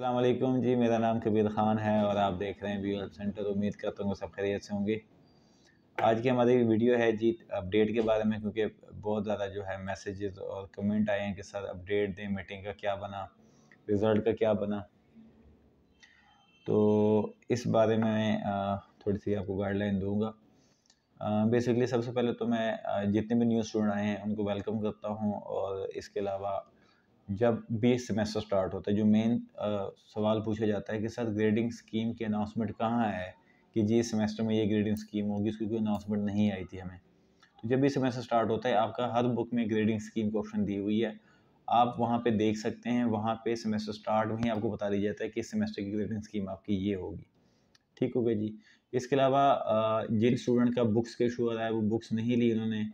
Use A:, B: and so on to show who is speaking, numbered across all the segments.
A: अल्लाम जी मेरा नाम कबीर ख़ान है और आप देख रहे हैं व्यू हेल्प सेंटर उम्मीद करता हूँ सब खैरियत से होंगे आज की हमारी वीडियो है जी अपडेट के बारे में क्योंकि बहुत ज़्यादा जो है मैसेजेस और कमेंट आए हैं कि सर अपडेट दें मीटिंग का क्या बना रिज़ल्ट का क्या बना तो इस बारे में थोड़ी सी आपको गाइडलाइन दूँगा बेसिकली सबसे पहले तो मैं जितने भी न्यूज़ स्टूडेंट आए हैं उनको वेलकम करता हूँ और इसके अलावा जब भी सेमेस्टर स्टार्ट होता है जो मेन सवाल पूछा जाता है कि सर ग्रेडिंग स्कीम की अनाउंसमेंट कहाँ है कि जी इस सेमेस्टर में ये ग्रेडिंग स्कीम होगी उसकी कोई अनाउंसमेंट नहीं आई थी हमें तो जब भी सेमेस्टर स्टार्ट होता है आपका हर बुक में ग्रेडिंग स्कीम की ऑप्शन दी हुई है आप वहाँ पर देख सकते हैं वहाँ पर सेमेस्टर स्टार्ट में ही आपको बता दिया जाता है कि इस सेमेस्टर की ग्रेडिंग स्कीम आपकी ये होगी ठीक हो गया जी इसके अलावा जिन स्टूडेंट का बुक्स का इशू आ रहा है वो बुक्स नहीं ली उन्होंने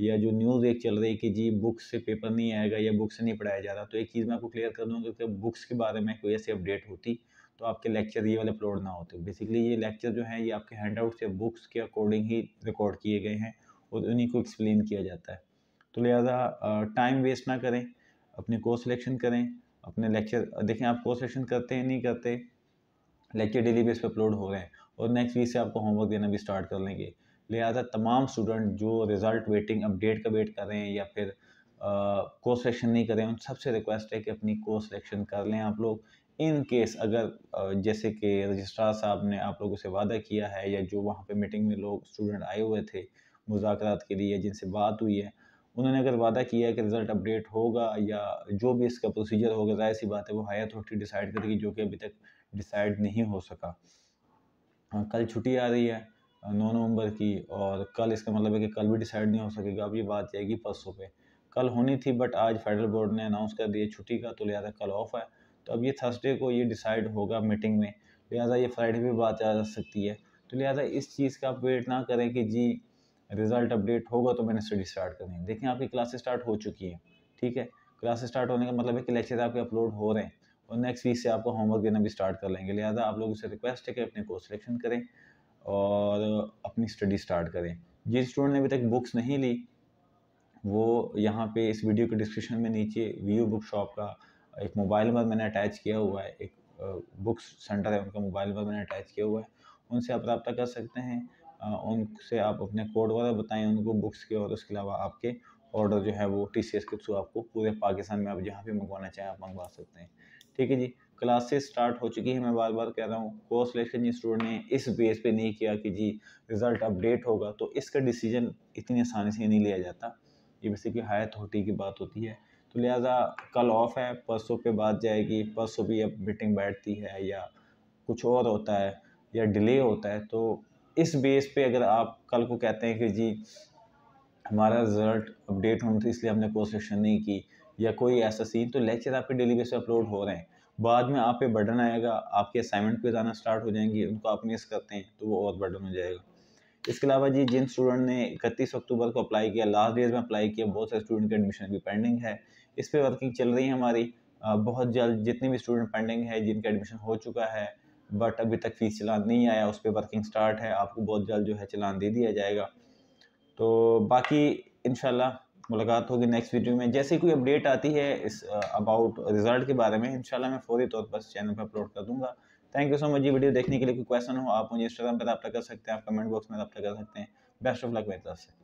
A: या जो न्यूज़ एक चल रही है कि जी बुक से पेपर नहीं आएगा या बुक से नहीं पढ़ाया जा रहा तो एक चीज़ मैं आपको क्लियर कर दूँ क्योंकि बुक्स के बारे में कोई ऐसी अपडेट होती तो आपके लेक्चर ये वाले अपलोड ना होते बेसिकली ये लेक्चर जो है ये आपके हैंड आउट से बुक्स के अकॉर्डिंग ही रिकॉर्ड किए गए हैं और उन्हीं को एक्सप्लेन किया जाता है तो लिहाजा टाइम वेस्ट ना करें अपने कोर्स सिलेक्शन करें अपने लेक्चर देखें आप कोर्स सिलेक्शन करते हैं नहीं करते लेक्चर डेली बेस पर अपलोड हो रहे हैं और नेक्स्ट वीक से आपको होमवर्क देना भी स्टार्ट कर लेंगे लिहाजा तमाम स्टूडेंट जो रिज़ल्ट वेटिंग अपडेट का वेट कर रहे हैं या फिर कोर्स सिलेक्शन नहीं कर रहे हैं उन सबसे रिक्वेस्ट है कि अपनी कोर्स सिलेक्शन कर लें आप लोग इन केस अगर जैसे कि रजिस्ट्रार साहब ने आप लोगों से वादा किया है या जो वहाँ पे मीटिंग में लोग स्टूडेंट आए हुए थे मुजाकर के लिए जिनसे बात हुई है उन्होंने अगर वादा किया है कि रिज़ल्ट अपडेट होगा या जो भी इसका प्रोसीजर होगा जाहिर सी बात है वो हाई अथॉरिटी डिसाइड करेगी जो कि अभी तक डिसाइड नहीं हो सका हाँ, कल छुट्टी आ रही है नौ नवंबर की और कल इसका मतलब है कि कल भी डिसाइड नहीं हो सकेगा अब ये बात जाएगी परसों पे कल होनी थी बट आज फेडरल बोर्ड ने अनाउंस कर दिया छुट्टी का तो लिहाजा कल ऑफ है तो अब ये थर्सडे को ये डिसाइड होगा मीटिंग में लिहाजा ये फ्राइडे भी बात आ सकती है तो लिहाजा इस चीज़ का आप वेट ना करें कि जी रिज़ल्ट अपडेट होगा तो मैंने स्टडी स्टार्ट करनी है देखें आपकी क्लासेस स्टार्ट हो चुकी हैं ठीक है क्लासेस स्टार्ट होने का मतलब है कि लेक्चर आपके अपलोड हो रहे हैं और नेक्स्ट वीक से आपको होमवर्क देना भी स्टार्ट कर लेंगे लिहाजा आप लोगों से रिक्वेस्ट है कि अपने कोर्स सिलेक्शन करें और अपनी स्टडी स्टार्ट करें जिन स्टूडेंट ने अभी तक बुक्स नहीं ली वो यहाँ पे इस वीडियो के डिस्क्रिप्शन में नीचे वी बुक शॉप का एक मोबाइल नंबर मैंने अटैच किया हुआ है एक बुक्स सेंटर है उनका मोबाइल नंबर मैंने अटैच किया हुआ है उनसे आप रब्ता कर सकते हैं उनसे आप अपने कोड वगैरह बताएं उनको बुक्स के और उसके अलावा आपके ऑर्डर जो है वो टी के थ्रू आपको पूरे पाकिस्तान में आप जहाँ भी मंगवाना चाहें आप मंगवा सकते हैं ठीक है जी क्लासेस स्टार्ट हो चुकी है मैं बार बार कह रहा हूँ कोर्स सिलेक्शन जिन स्टूडेंट ने इस बेस पे नहीं किया कि जी रिज़ल्ट अपडेट होगा तो इसका डिसीजन इतनी आसानी से नहीं लिया जाता ये कि हाई अथॉरिटी की बात होती है तो लिहाजा कल ऑफ है परसों के बाद जाएगी परसों भी अब मीटिंग बैठती है या कुछ और होता है या डिले होता है तो इस बेस पे अगर आप कल को कहते हैं कि जी हमारा रिज़ल्ट अपडेट होना था इसलिए हमने कोर्स सिलेक्शन नहीं की या कोई ऐसा सीन तो लेक्चर आपके डेली बेस पर अपलोड हो रहे हैं बाद में आप पे बर्डन आएगा आपके असाइनमेंट पे जाना स्टार्ट हो जाएंगे उनको आप मिस करते हैं तो वो और बर्डन हो जाएगा इसके अलावा जी जिन स्टूडेंट ने इकतीस अक्टूबर को अप्लाई किया लास्ट डेज में अप्लाई किया बहुत सारे स्टूडेंट के एडमिशन भी पेंडिंग है इस पर वर्किंग चल रही है हमारी बहुत जल्द जितने भी स्टूडेंट पेंडिंग है जिनका एडमिशन हो चुका है बट अभी तक फीस चलान नहीं आया उस पर वर्किंग स्टार्ट है आपको बहुत जल्द जो है चलान दे दिया जाएगा तो बाकी इन मुलाकात होगी नेक्स्ट वीडियो में जैसे कोई अपडेट आती है इस अबाउट रिजल्ट के बारे में इंशाल्लाह मैं फौरी तौर पर चैनल पर अपलोड कर दूंगा थैंक यू सो मच ये वीडियो देखने के लिए कोई क्वेश्चन हो आप मुझे इंस्टाग्राम पर रब्ता कर सकते हैं आप कमेंट बॉक्स में रब्ता कर सकते हैं बेस्ट ऑफ लक मेरी तरफ से